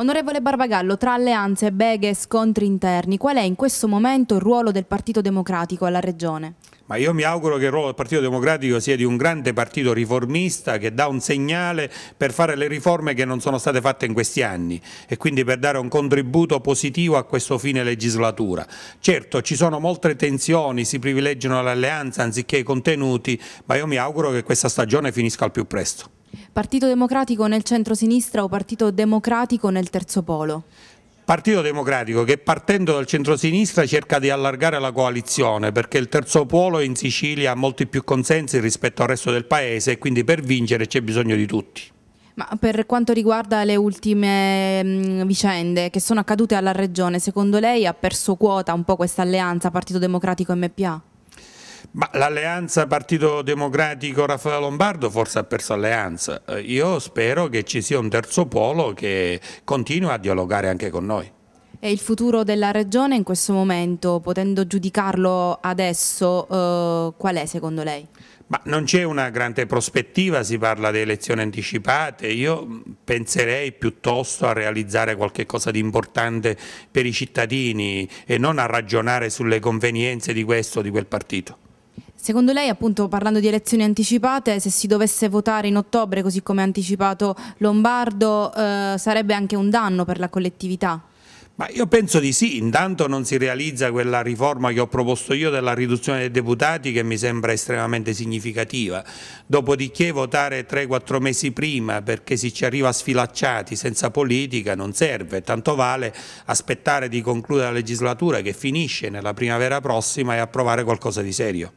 Onorevole Barbagallo, tra alleanze, beghe e scontri interni, qual è in questo momento il ruolo del Partito Democratico alla Regione? Ma io mi auguro che il ruolo del Partito Democratico sia di un grande partito riformista che dà un segnale per fare le riforme che non sono state fatte in questi anni e quindi per dare un contributo positivo a questo fine legislatura. Certo ci sono molte tensioni, si privilegiano l'alleanza anziché i contenuti, ma io mi auguro che questa stagione finisca al più presto. Partito Democratico nel centro-sinistra o Partito Democratico nel terzo polo? Partito Democratico che partendo dal centro-sinistra cerca di allargare la coalizione perché il terzo polo in Sicilia ha molti più consensi rispetto al resto del paese e quindi per vincere c'è bisogno di tutti. Ma per quanto riguarda le ultime mm, vicende che sono accadute alla Regione, secondo lei ha perso quota un po' questa alleanza Partito Democratico-MPA? Ma l'alleanza Partito Democratico Raffaele Lombardo forse ha perso alleanza. Eh, io spero che ci sia un terzo polo che continua a dialogare anche con noi. E il futuro della Regione in questo momento, potendo giudicarlo adesso, eh, qual è secondo lei? Ma non c'è una grande prospettiva, si parla di elezioni anticipate, io penserei piuttosto a realizzare qualcosa di importante per i cittadini e non a ragionare sulle convenienze di questo o di quel partito. Secondo lei, appunto, parlando di elezioni anticipate, se si dovesse votare in ottobre, così come ha anticipato Lombardo, eh, sarebbe anche un danno per la collettività? Ma io penso di sì, intanto non si realizza quella riforma che ho proposto io della riduzione dei deputati che mi sembra estremamente significativa, dopodiché votare 3-4 mesi prima perché si ci arriva sfilacciati senza politica non serve, tanto vale aspettare di concludere la legislatura che finisce nella primavera prossima e approvare qualcosa di serio.